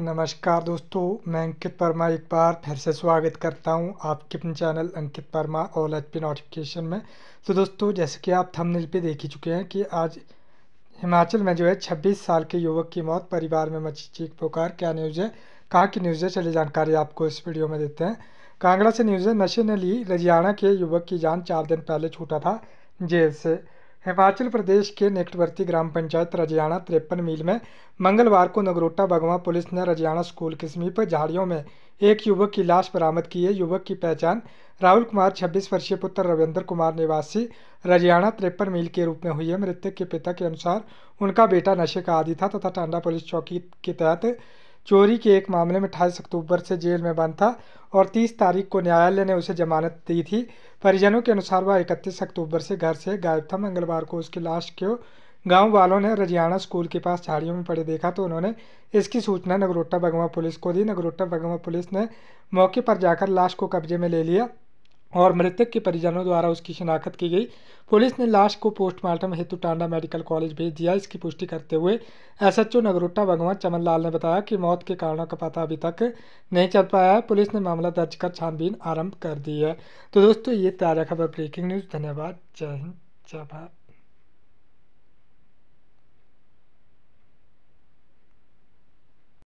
नमस्कार दोस्तों मैं अंकित वर्मा एक बार फिर से स्वागत करता हूं आपके अपने channel Ankit Verma all H P notification में तो दोस्तों जैसे कि आप थंबनेल पे देख ही चुके हैं कि आज हिमाचल में जो है 26 साल के युवक की मौत परिवार में मची चीख पुकार क्या न्यूज़ है कहाँ की न्यूज़ है चलिए जानकारी आपको इस वीडियो में देते हैं कांगड़ा से न्यूज़ है नशे ने ली रजियाणा के युवक की जान चार दिन पहले छूटा था जेल से हिमाचल प्रदेश के निकटवर्ती ग्राम पंचायत रजियाणा तिरपन मील में मंगलवार को नगरोटा बगवा पुलिस ने रजियाणा स्कूल के समीप झाड़ियों में एक युवक की लाश बरामद की है युवक की पहचान राहुल कुमार 26 वर्षीय पुत्र रविंद्र कुमार निवासी रजियाणा तिरपन मील के रूप में हुई है मृतक के पिता के अनुसार उनका बेटा नशे का आदि था तथा टांडा पुलिस चौकी के तहत चोरी के एक मामले में अठाईस अक्टूबर से जेल में बंद था और 30 तारीख को न्यायालय ने उसे जमानत दी थी परिजनों के अनुसार वह इकतीस अक्टूबर से घर से गायब था मंगलवार को उसकी लाश को गांव वालों ने रजियाणा स्कूल के पास झाड़ियों में पड़े देखा तो उन्होंने इसकी सूचना नगरोटा बगवा पुलिस को दी नगरोटा बगवा पुलिस ने मौके पर जाकर लाश को कब्जे में ले लिया और मृतक के परिजनों द्वारा उसकी शिनाख्त की गई पुलिस ने लाश को पोस्टमार्टम हेतु टांडा मेडिकल कॉलेज भेज दिया इसकी पुष्टि करते हुए एसएचओ नगरोटा भगवान चमन लाल ने बताया कि मौत के कारणों का पता अभी तक नहीं चल पाया है पुलिस ने मामला दर्ज कर छानबीन आरंभ कर दी है तो दोस्तों ये ताज़ा खबर ब्रेकिंग न्यूज़ धन्यवाद जय हिंद जय भारत